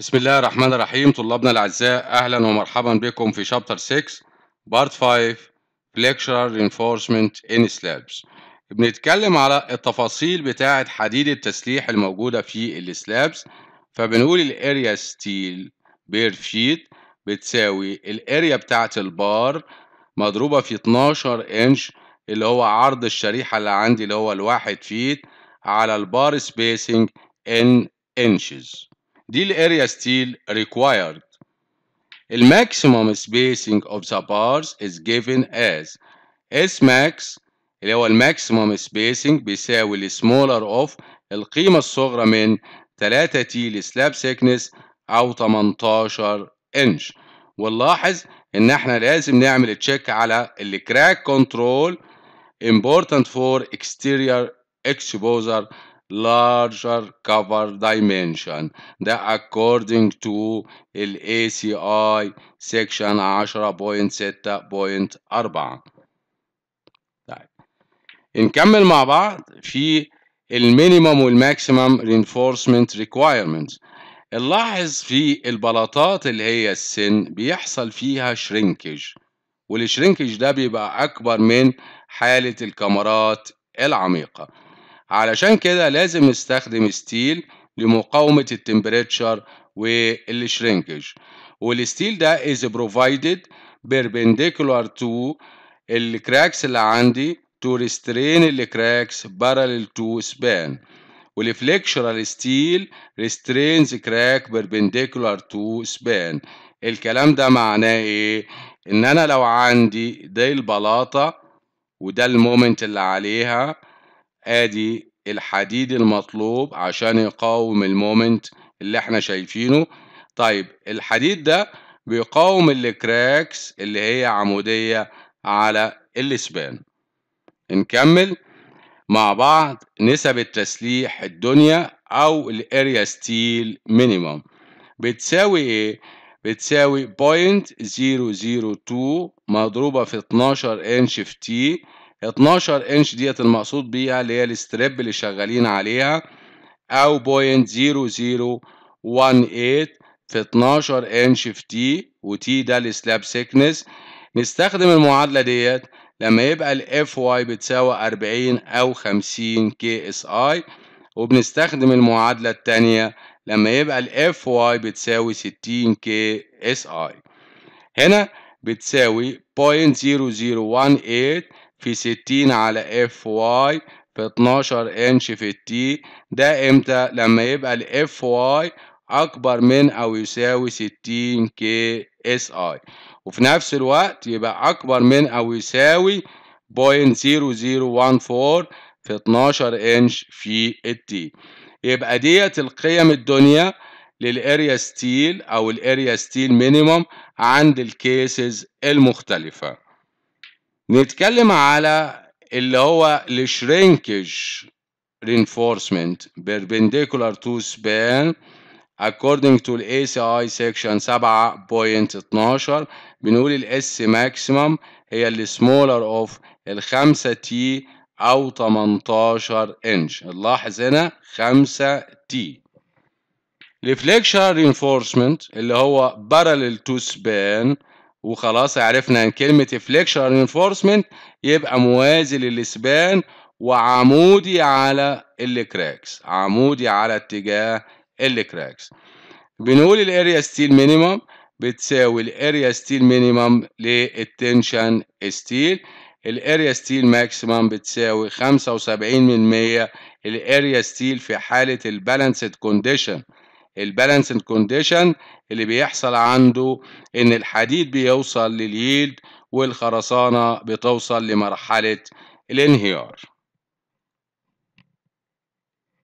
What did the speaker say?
بسم الله الرحمن الرحيم طلابنا الأعزاء أهلا ومرحبا بكم في شابتر 6 بارت 5 Lecture Reinforcement in Slabs بنتكلم على التفاصيل بتاعة حديد التسليح الموجودة في السلابس فبنقول الاريا ستيل بير فيت بتساوي الاريا بتاعة البار مضروبة في 12 انش اللي هو عرض الشريحة اللي عندي اللي هو الواحد فيت على البار سبيسنج ان انشز دي الاريا ستيل ريكوايرد the maximum اوف ذا بارز از جيفن given اس ماكس اللي هو الماكسيمم سبيسنج بيساوي السمولر اوف القيمة الصغرى من 3 تي لسلاب سيكنس أو 18 إنش ونلاحظ إن إحنا لازم نعمل تشيك على الكراك كنترول important for exterior exposure larger cover dimension ده according to الACI ACI section 10.6.4 طيب نكمل مع بعض في المينيمم والماكسيمم reinforcement requirements نلاحظ في البلاطات اللي هي السن بيحصل فيها شرينكج والشرينكج ده بيبقى أكبر من حالة الكاميرات العميقة علشان كده لازم نستخدم ستيل لمقاومة التمبريتشر والشرينكج والستيل ده is provided perpendicular to الكراكس اللي عندي to restrain الكراكس parallel to span والفليكشرال ستيل restrains crack perpendicular to span الكلام ده معناه ايه ان انا لو عندي دي البلاطة وده المومنت اللي عليها ادي الحديد المطلوب عشان يقاوم المومنت اللي احنا شايفينه طيب الحديد ده بيقاوم الكراكس اللي هي عمودية على الاسبان نكمل مع بعض نسب التسليح الدنيا او الاريا ستيل مينيموم بتساوي ايه بتساوي 0.002 مضروبة في 12 انش في تي 12 انش ديت المقصود بيها اللي هي الستريب اللي شغالين عليها او بوينت 0.0018 في 12 انش في تي وتي ده السلاب سيكنس نستخدم المعادلة ديت لما يبقى الاف واي بتساوي 40 او 50 كي اس اي وبنستخدم المعادلة التانية لما يبقى الاف واي بتساوي 60 كي اس اي هنا بتساوي 0.0018 في 60 على اف واي في 12 انش في التي ده امتى لما يبقى الاف واي اكبر من او يساوي 60 كي اس اي وفي نفس الوقت يبقى اكبر من او يساوي 0.0014 في 12 انش في التي يبقى ديت القيم الدنيا للاريا ستيل او الاريا ستيل مينيمم عند الكيسز المختلفه نتكلم على اللي هو الشرينكج reinforcement perpendicular to span according to ACI section 7.12 بنقول الاس maximum هي اللي smaller of الخمسة تي أو 18 إنش نلاحظ هنا 5 تي reflection reinforcement اللي هو parallel to span وخلاص عرفنا ان كلمة فليكشر رينفورسمنت يبقى موازي للسبان وعمودي على الكراكس عمودي على اتجاه الكراكس بنقول الاريا ستيل مينيمم بتساوي الاريا ستيل مينيمم للتنشن ستيل الاريا ستيل ماكسيمم بتساوي 75% الاريا ستيل في حالة البالانسد كونديشن البالانس كونديشن اللي بيحصل عنده ان الحديد بيوصل لليلد والخرسانه بتوصل لمرحله الانهيار